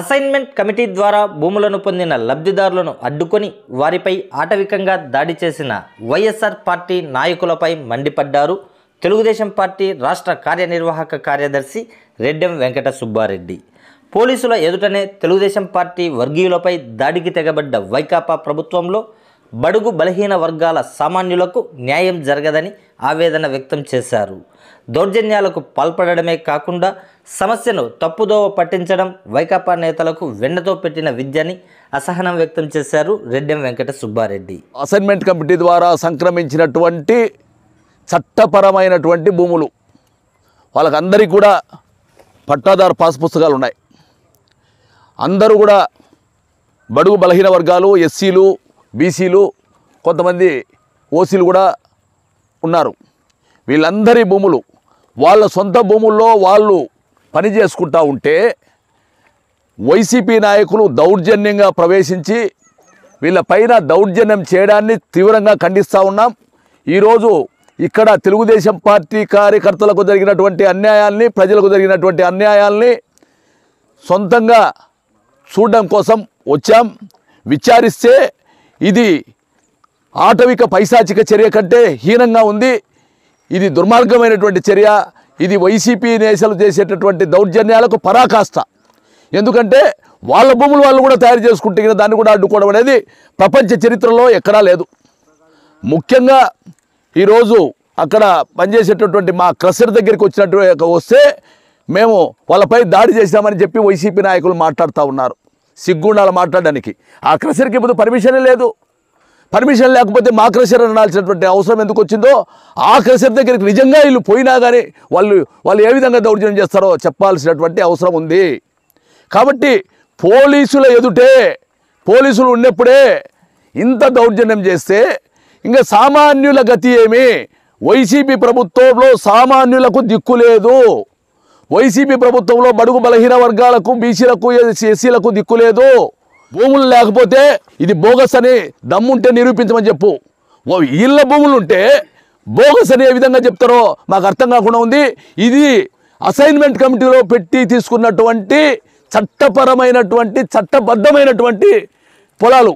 assignment committee ద్వారా భూములను పొందిన లబ్ధిదారులను అడ్డుకొని వారిపై ఆటవికంగా దాడి చేసిన వైఎస్ఆర్ పార్టీ నాయకులపై మండిపడ్డారు తెలుగుదేశం పార్టీ రాష్ట్ర కార్యనిర్వాహక కార్యదర్శి రెడ్డెం వెంకట సుబ్బారెడ్డి పోలీసుల ఎదుటనే తెలుగుదేశం పార్టీ వర్గీయులపై దాడికి తెగబడ్డ వైకాపా ప్రభుత్వంలో బడుగు బలహీన వర్గాల సామాన్యులకు న్యాయం జరగదని ఆవేదన వ్యక్తం చేశారు దౌర్జన్యాలకు పాల్పడమే కాకుండా సమస్యను తప్పుదోవ పట్టించడం వైకాపా నేతలకు వెన్నతో పెట్టిన విద్యని అసహనం వ్యక్తం చేశారు రెడ్డెం వెంకట సుబ్బారెడ్డి అసైన్మెంట్ కమిటీ ద్వారా సంక్రమించినటువంటి చట్టపరమైనటువంటి భూములు వాళ్ళకందరికీ కూడా పట్టాదారు పాస్ పుస్తకాలు ఉన్నాయి అందరూ కూడా బడుగు బలహీన వర్గాలు ఎస్సీలు బీసీలు కొంతమంది ఓసీలు కూడా ఉన్నారు వీళ్ళందరి భూములు వాళ్ళ సొంత భూముల్లో వాళ్ళు పని చేసుకుంటా ఉంటే వైసీపీ నాయకులు దౌర్జన్యంగా ప్రవేశించి వీళ్ళపైన దౌర్జన్యం చేయడాన్ని తీవ్రంగా ఖండిస్తూ ఉన్నాం ఈరోజు ఇక్కడ తెలుగుదేశం పార్టీ కార్యకర్తలకు జరిగినటువంటి అన్యాయాల్ని ప్రజలకు జరిగినటువంటి అన్యాయాల్ని సొంతంగా చూడడం కోసం వచ్చాం విచారిస్తే ఇది ఆటవిక పైశాచిక చర్య కంటే హీనంగా ఉంది ఇది దుర్మార్గమైనటువంటి చర్య ఇది వైసీపీ నేతలు చేసేటటువంటి దౌర్జన్యాలకు పరాకాష్ట ఎందుకంటే వాళ్ళ భూములు వాళ్ళు కూడా తయారు చేసుకుంటున్న దాన్ని కూడా అడ్డుకోవడం అనేది ప్రపంచ చరిత్రలో ఎక్కడా లేదు ముఖ్యంగా ఈరోజు అక్కడ పనిచేసేటటువంటి మా క్రసర్ దగ్గరికి వచ్చినట్టు వస్తే మేము వాళ్ళపై దాడి చేశామని చెప్పి వైసీపీ నాయకులు మాట్లాడుతూ ఉన్నారు సిగ్గుండాలి మాట్లాడడానికి ఆ క్రషర్కి ఇప్పుడు పర్మిషనే లేదు పర్మిషన్ లేకపోతే మా క్రషర్ అనాల్సినటువంటి అవసరం ఎందుకు వచ్చిందో ఆ క్రషర్ దగ్గరికి నిజంగా వీళ్ళు పోయినా కానీ వాళ్ళు వాళ్ళు ఏ విధంగా దౌర్జన్యం చేస్తారో చెప్పాల్సినటువంటి అవసరం ఉంది కాబట్టి పోలీసుల ఎదుటే పోలీసులు ఉన్నప్పుడే ఇంత దౌర్జన్యం చేస్తే ఇంకా సామాన్యుల గతి ఏమి వైసీపీ ప్రభుత్వంలో సామాన్యులకు దిక్కు లేదు వైసీపీ ప్రభుత్వంలో బడుగు బలహీన వర్గాలకు బీసీలకు ఎస్సీలకు దిక్కులేదు భూములు లేకపోతే ఇది బోగస్ అని దమ్ముంటే నిరూపించమని చెప్పు ఇళ్ళ భూములు ఉంటే బోగస్ అని ఏ విధంగా చెప్తారో మాకు అర్థం కాకుండా ఉంది ఇది అసైన్మెంట్ కమిటీలో పెట్టి తీసుకున్నటువంటి చట్టపరమైనటువంటి చట్టబద్ధమైనటువంటి పొలాలు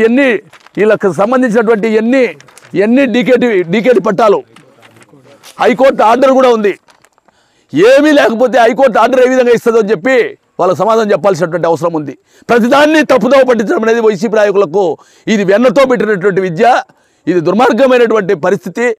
ఇవన్నీ వీళ్ళకి సంబంధించినటువంటి ఎన్ని ఎన్ని డీకేటి డీకేటి పట్టాలు హైకోర్టు ఆర్డర్ కూడా ఉంది ఏమీ లేకపోతే హైకోర్టు ఆర్డర్ ఏ విధంగా ఇస్తుందో అని చెప్పి వాళ్ళ సమాధానం చెప్పాల్సినటువంటి అవసరం ఉంది ప్రతిదాన్ని తప్పుదోవ పట్టించడం అనేది వైసీపీ నాయకులకు ఇది వెన్నతో పెట్టినటువంటి విద్య ఇది దుర్మార్గమైనటువంటి పరిస్థితి